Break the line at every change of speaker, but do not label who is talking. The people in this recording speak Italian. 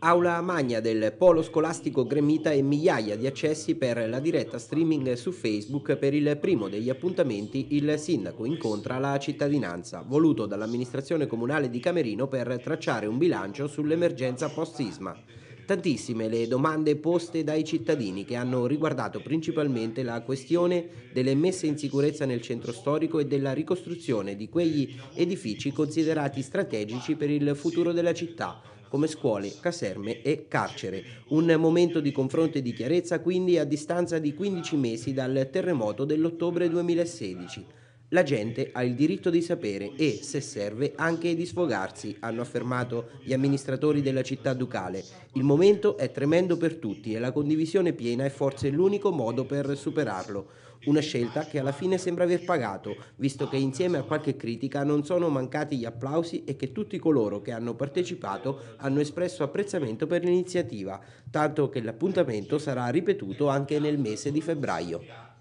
Aula magna del polo scolastico gremita e migliaia di accessi per la diretta streaming su Facebook per il primo degli appuntamenti il sindaco incontra la cittadinanza, voluto dall'amministrazione comunale di Camerino per tracciare un bilancio sull'emergenza post-sisma. Tantissime le domande poste dai cittadini che hanno riguardato principalmente la questione delle messe in sicurezza nel centro storico e della ricostruzione di quegli edifici considerati strategici per il futuro della città, come scuole, caserme e carcere. Un momento di confronto e di chiarezza quindi a distanza di 15 mesi dal terremoto dell'ottobre 2016. La gente ha il diritto di sapere e, se serve, anche di sfogarsi, hanno affermato gli amministratori della città ducale. Il momento è tremendo per tutti e la condivisione piena è forse l'unico modo per superarlo. Una scelta che alla fine sembra aver pagato, visto che insieme a qualche critica non sono mancati gli applausi e che tutti coloro che hanno partecipato hanno espresso apprezzamento per l'iniziativa, tanto che l'appuntamento sarà ripetuto anche nel mese di febbraio.